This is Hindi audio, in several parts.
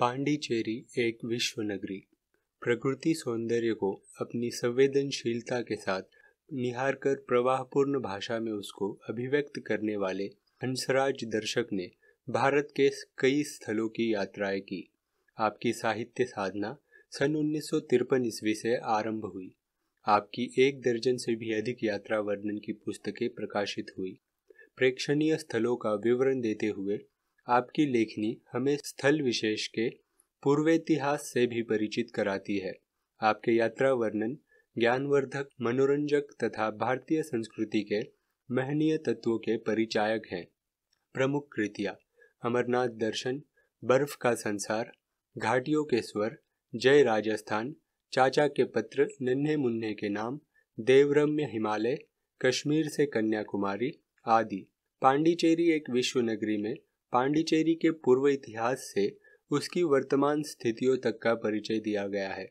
पांडिचेरी एक विश्व नगरी प्रकृति सौंदर्य को अपनी संवेदनशीलता के साथ निहार कर प्रवाहपूर्ण भाषा में उसको अभिव्यक्त करने वाले हंसराज दर्शक ने भारत के कई स्थलों की यात्राएं की आपकी साहित्य साधना सन उन्नीस ईस्वी से आरंभ हुई आपकी एक दर्जन से भी अधिक यात्रा वर्णन की पुस्तकें प्रकाशित हुई प्रेक्षणीय स्थलों का विवरण देते हुए आपकी लेखनी हमें स्थल विशेष के पूर्वेतिहास से भी परिचित कराती है आपके यात्रा वर्णन ज्ञानवर्धक मनोरंजक तथा भारतीय संस्कृति के महनीय तत्वों के परिचायक हैं प्रमुख कृतियाँ अमरनाथ दर्शन बर्फ का संसार घाटियों के स्वर जय राजस्थान चाचा के पत्र नन्हे मुन्ने के नाम देवरम्य हिमालय कश्मीर से कन्याकुमारी आदि पांडिचेरी एक विश्व नगरी में पांडिचेरी के पूर्व इतिहास से उसकी वर्तमान स्थितियों तक का परिचय दिया गया है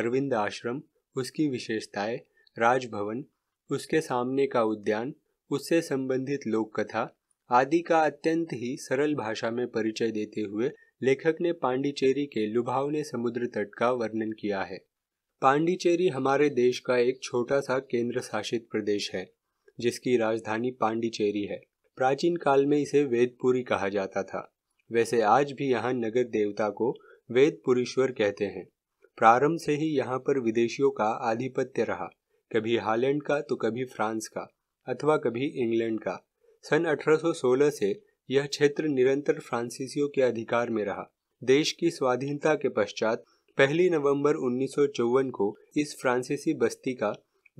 अरविंद आश्रम उसकी विशेषताएं राजभवन उसके सामने का उद्यान उससे संबंधित लोककथा आदि का अत्यंत ही सरल भाषा में परिचय देते हुए लेखक ने पांडिचेरी के लुभावने समुद्र तट का वर्णन किया है पांडिचेरी हमारे देश का एक छोटा सा केंद्र शासित प्रदेश है जिसकी राजधानी पांडिचेरी है प्राचीन काल में इसे वेदपुरी कहा जाता था वैसे आज भी यहाँ नगर देवता को वेदपुरीश्वर कहते हैं प्रारंभ से ही यहाँ पर विदेशियों का आधिपत्य रहा कभी हालैंड का तो कभी फ्रांस का अथवा कभी इंग्लैंड का सन 1816 से यह क्षेत्र निरंतर फ्रांसीसियों के अधिकार में रहा देश की स्वाधीनता के पश्चात पहली नवंबर उन्नीस को इस फ्रांसीसी बस्ती का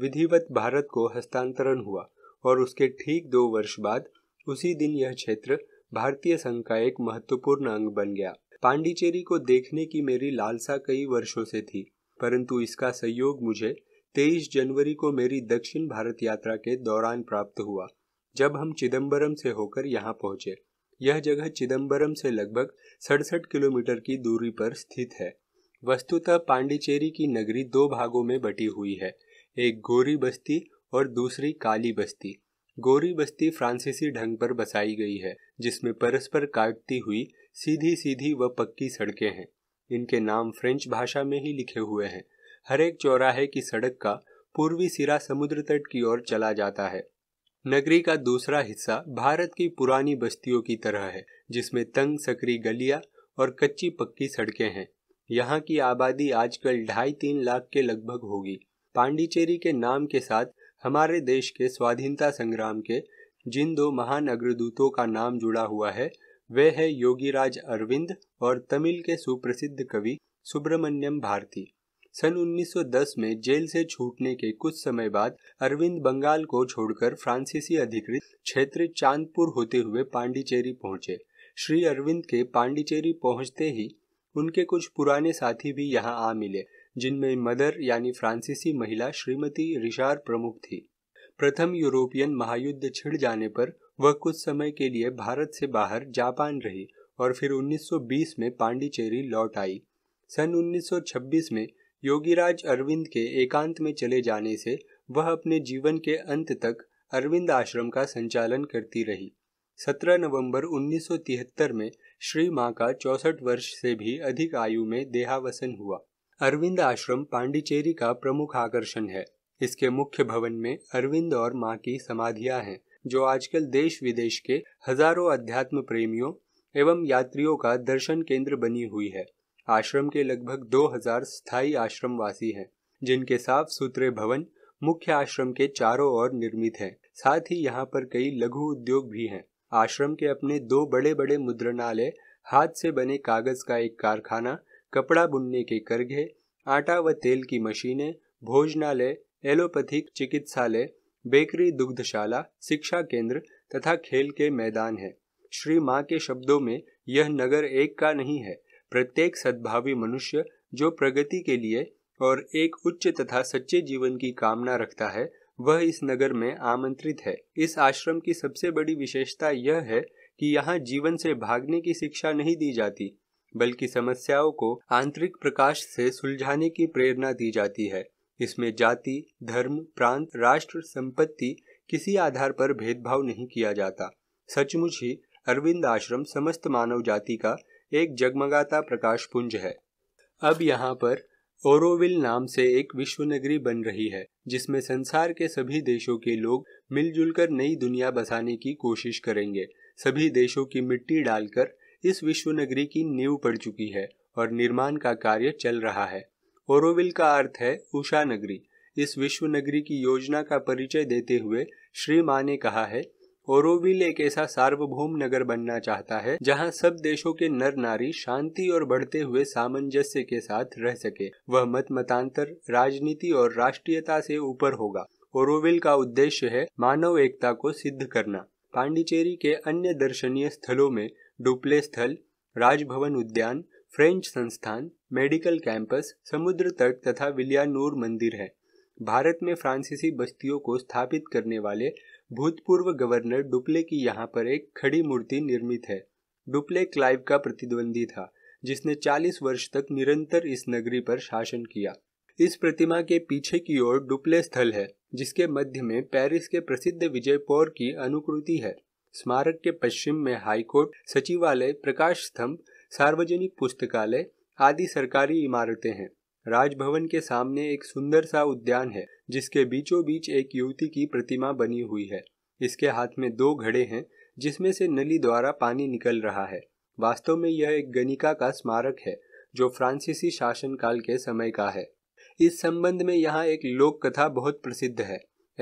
विधिवत भारत को हस्तांतरण हुआ और उसके ठीक दो वर्ष बाद उसी दिन यह क्षेत्र भारतीय संघ का एक महत्वपूर्ण अंग बन गया पांडिचेरी को देखने की मेरी लालसा कई वर्षों से थी परंतु इसका सहयोग मुझे 23 जनवरी को मेरी दक्षिण भारत यात्रा के दौरान प्राप्त हुआ जब हम चिदम्बरम से होकर यहाँ पहुंचे यह जगह चिदम्बरम से लगभग सड़सठ किलोमीटर की दूरी पर स्थित है वस्तुतः पांडिचेरी की नगरी दो भागों में बटी हुई है एक गोरी बस्ती और दूसरी काली बस्ती गोरी बस्ती फ्रांसीसी ढंग पर बसाई गई है जिसमें परस्पर काटती हुई सीधी सीधी व पक्की सड़कें हैं इनके नाम फ्रेंच भाषा में ही लिखे हुए हैं हर एक चौराहे की सड़क का पूर्वी सिरा समुद्र तट की ओर चला जाता है नगरी का दूसरा हिस्सा भारत की पुरानी बस्तियों की तरह है जिसमें तंग सकरी गलियां और कच्ची पक्की सड़कें हैं यहाँ की आबादी आजकल ढाई तीन लाख के लगभग होगी पांडिचेरी के नाम के साथ हमारे देश के स्वाधीनता संग्राम के जिन दो महान अग्रदूतों का नाम जुड़ा हुआ है वे है योगीराज अरविंद और तमिल के सुप्रसिद्ध कवि सुब्रमण्यम भारती सन 1910 में जेल से छूटने के कुछ समय बाद अरविंद बंगाल को छोड़कर फ्रांसीसी अधिकृत क्षेत्र चांदपुर होते हुए पांडिचेरी पहुंचे श्री अरविंद के पांडिचेरी पहुंचते ही उनके कुछ पुराने साथी भी यहाँ आ मिले जिनमें मदर यानी फ्रांसीसी महिला श्रीमती रिशार प्रमुख थी प्रथम यूरोपियन महायुद्ध छिड़ जाने पर वह कुछ समय के लिए भारत से बाहर जापान रही और फिर 1920 में पांडिचेरी लौट आई सन 1926 में योगीराज अरविंद के एकांत में चले जाने से वह अपने जीवन के अंत तक अरविंद आश्रम का संचालन करती रही 17 नवंबर 1973 में श्री माँ का चौसठ वर्ष से भी अधिक आयु में देहावसन हुआ अरविंद आश्रम पांडिचेरी का प्रमुख आकर्षण है इसके मुख्य भवन में अरविंद और माँ की समाधियां हैं जो आजकल देश विदेश के हजारों अध्यात्म प्रेमियों एवं यात्रियों का दर्शन केंद्र बनी हुई है आश्रम के लगभग 2000 स्थायी आश्रमवासी हैं जिनके साफ सुथरे भवन मुख्य आश्रम के चारों ओर निर्मित हैं साथ ही यहाँ पर कई लघु उद्योग भी हैं आश्रम के अपने दो बड़े बड़े मुद्रणालय हाथ से बने कागज का एक कारखाना कपड़ा बुनने के करघे आटा व तेल की मशीनें भोजनालय एलोपैथिक चिकित्सालय बेकरी दुग्धशाला शिक्षा केंद्र तथा खेल के मैदान है श्री माँ के शब्दों में यह नगर एक का नहीं है प्रत्येक सद्भावी मनुष्य जो प्रगति के लिए और एक उच्च तथा सच्चे जीवन की कामना रखता है वह इस नगर में आमंत्रित है इस आश्रम की सबसे बड़ी विशेषता यह है कि यहाँ जीवन से भागने की शिक्षा नहीं दी जाती बल्कि समस्याओं को आंतरिक प्रकाश से सुलझाने की प्रेरणा दी जाती है इसमें जाति धर्म प्रांत राष्ट्र संपत्ति किसी आधार पर भेदभाव नहीं किया जाता सचमुच ही अरविंद आश्रम समस्त मानव जाति का एक जगमगाता प्रकाश पुंज है अब यहाँ पर ओरोविल नाम से एक विश्व नगरी बन रही है जिसमें संसार के सभी देशों के लोग मिलजुल कर नई दुनिया बसाने की कोशिश करेंगे सभी देशों की मिट्टी डालकर इस विश्व नगरी की नींव पड़ चुकी है और निर्माण का कार्य चल रहा है ओरोविल का अर्थ है उषा नगरी इस विश्व नगरी की योजना का परिचय देते हुए श्री माँ ने कहा है ओरोविल एक ऐसा सार्वभौम नगर बनना चाहता है जहां सब देशों के नर नारी शांति और बढ़ते हुए सामंजस्य के साथ रह सके वह मत मतांतर राजनीति और राष्ट्रीयता से ऊपर होगा ओरोविल का उद्देश्य है मानव एकता को सिद्ध करना पांडिचेरी के अन्य दर्शनीय स्थलों में डुप्ले स्थल राजभवन उद्यान फ्रेंच संस्थान मेडिकल कैंपस समुद्र तट तथा विलियानूर मंदिर है भारत में फ्रांसीसी बस्तियों को स्थापित करने वाले भूतपूर्व गवर्नर डुप्ले की यहाँ पर एक खड़ी मूर्ति निर्मित है डुप्ले क्लाइव का प्रतिद्वंदी था जिसने 40 वर्ष तक निरंतर इस नगरी पर शासन किया इस प्रतिमा के पीछे की ओर डुप्ले स्थल है जिसके मध्य में पेरिस के प्रसिद्ध विजय पौर की अनुकृति है स्मारक के पश्चिम में हाईकोर्ट सचिवालय प्रकाश स्तंभ सार्वजनिक पुस्तकालय आदि सरकारी इमारतें हैं राजभवन के सामने एक सुंदर सा उद्यान है जिसके बीचों बीच एक युवती की प्रतिमा बनी हुई है इसके हाथ में दो घड़े हैं जिसमें से नली द्वारा पानी निकल रहा है वास्तव में यह एक गणिका का स्मारक है जो फ्रांसीसी शासनकाल के समय का है इस संबंध में यहाँ एक लोक कथा बहुत प्रसिद्ध है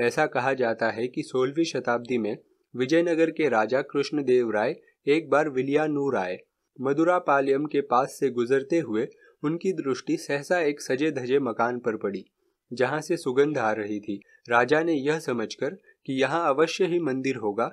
ऐसा कहा जाता है कि सोलहवीं शताब्दी में विजयनगर के राजा कृष्णदेव राय एक बार विलियानूर आए पालियम के पास से गुजरते हुए उनकी दृष्टि सहसा एक सजे धजे मकान पर पड़ी जहाँ से सुगंध आ रही थी राजा ने यह समझकर कि यहाँ अवश्य ही मंदिर होगा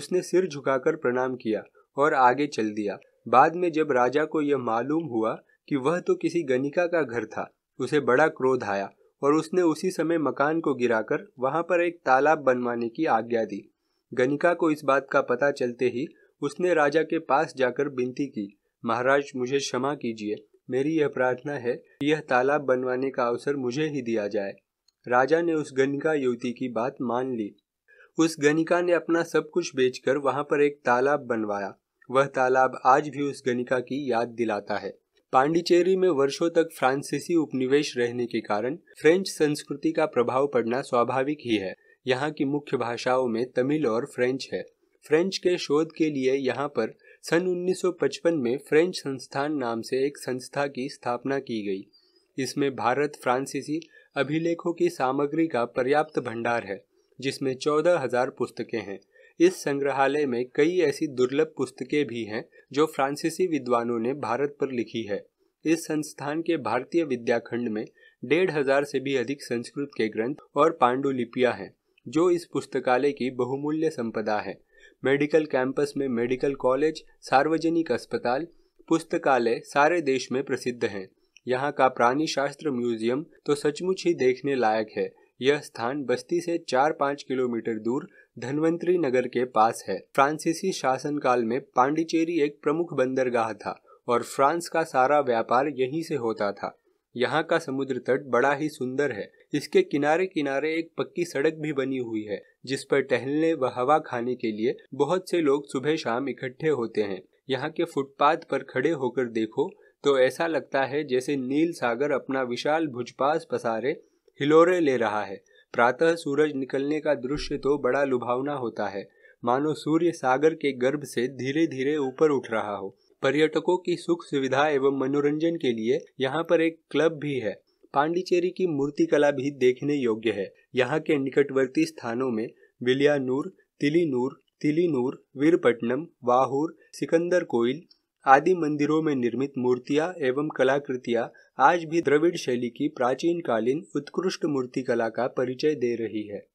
उसने सिर झुकाकर प्रणाम किया और आगे चल दिया बाद में जब राजा को यह मालूम हुआ कि वह तो किसी गणिका का घर था उसे बड़ा क्रोध आया और उसने उसी समय मकान को गिराकर वहां पर एक तालाब बनवाने की आज्ञा दी गनिका को इस बात का पता चलते ही उसने राजा के पास जाकर विनती की महाराज मुझे क्षमा कीजिए मेरी यह प्रार्थना है कि यह तालाब बनवाने का अवसर मुझे ही दिया जाए राजा ने उस गनिका युवती की बात मान ली उस गनिका ने अपना सब कुछ बेचकर वहां पर एक तालाब बनवाया वह तालाब आज भी उस गनिका की याद दिलाता है पांडिचेरी में वर्षों तक फ्रांसीसी उपनिवेश रहने के कारण फ्रेंच संस्कृति का प्रभाव पड़ना स्वाभाविक ही है यहाँ की मुख्य भाषाओं में तमिल और फ्रेंच है फ्रेंच के शोध के लिए यहाँ पर सन 1955 में फ्रेंच संस्थान नाम से एक संस्था की स्थापना की गई इसमें भारत फ्रांसीसी अभिलेखों की सामग्री का पर्याप्त भंडार है जिसमें चौदह हजार पुस्तकें हैं इस संग्रहालय में कई ऐसी दुर्लभ पुस्तकें भी हैं जो फ्रांसीसी विद्वानों ने भारत पर लिखी है इस संस्थान के भारतीय विद्याखंड में डेढ़ हजार से भी अधिक संस्कृत के ग्रंथ और पांडुलिपियां हैं जो इस पुस्तकालय की बहुमूल्य संपदा है मेडिकल कैंपस में मेडिकल कॉलेज सार्वजनिक अस्पताल पुस्तकालय सारे देश में प्रसिद्ध हैं यहाँ का प्राणी शास्त्र म्यूजियम तो सचमुच ही देखने लायक है यह स्थान बस्ती से चार पाँच किलोमीटर दूर धनवंतरी नगर के पास है फ्रांसीसी शासनकाल में पांडिचेरी एक प्रमुख बंदरगाह था और फ्रांस का सारा व्यापार यहीं से होता था यहाँ का समुद्र तट बड़ा ही सुंदर है इसके किनारे किनारे एक पक्की सड़क भी बनी हुई है जिस पर टहलने व हवा खाने के लिए बहुत से लोग सुबह शाम इकट्ठे होते हैं यहाँ के फुटपाथ पर खड़े होकर देखो तो ऐसा लगता है जैसे नील सागर अपना विशाल भुजपास पसारे हिलोरे ले रहा है प्रातः सूरज निकलने का दृश्य तो बड़ा लुभावना होता है मानो सूर्य सागर के गर्भ से धीरे धीरे ऊपर उठ रहा हो पर्यटकों की सुख सुविधा एवं मनोरंजन के लिए यहाँ पर एक क्लब भी है पांडिचेरी की मूर्तिकला भी देखने योग्य है यहाँ के निकटवर्ती स्थानों में विलियानूर तिलीनूर तिलीनूर वीरपट्टनम वाहूर सिकंदर कोइल आदि मंदिरों में निर्मित मूर्तियां एवं कलाकृतियां आज भी द्रविड़ शैली की प्राचीन कालीन उत्कृष्ट मूर्तिकला का परिचय दे रही है